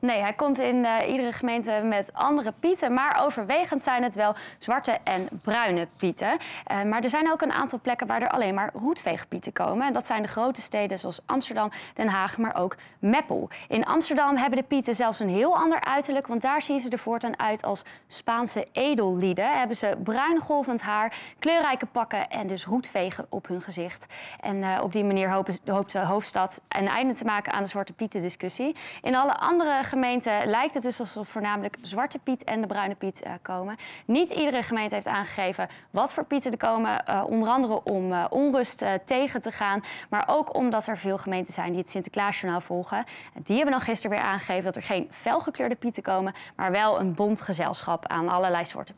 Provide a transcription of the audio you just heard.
Nee, hij komt in eh, iedere gemeente met andere Pieten. Maar overwegend zijn het wel zwarte en bruine Pieten. Eh, maar er zijn ook een aantal plekken waar er alleen maar roetveegpieten komen. En dat zijn de grote steden zoals Amsterdam, Den Haag, maar ook Meppel. In Amsterdam hebben de Pieten zelfs een heel ander uiterlijk. Want daar zien ze er voortaan uit als Spaanse edellieden. Hebben ze bruin golvend haar, kleurrijke pakken en dus roetvegen op hun gezicht. En eh, op die manier hoopt de hoofdstad een einde te maken aan de Zwarte Pieten discussie. In alle andere gemeenten lijkt het dus alsof voornamelijk Zwarte Piet en de Bruine Piet eh, komen. Niet iedere gemeente heeft aangegeven wat voor pieten er komen. Eh, onder andere om eh, onrust tegen te gaan. Maar ook omdat er veel gemeenten zijn die het Sinterklaasjournaal volgen. Die hebben dan gisteren weer aangegeven dat er geen felgekleurde pieten komen. Maar wel een bondgezelschap gezelschap aan allerlei soorten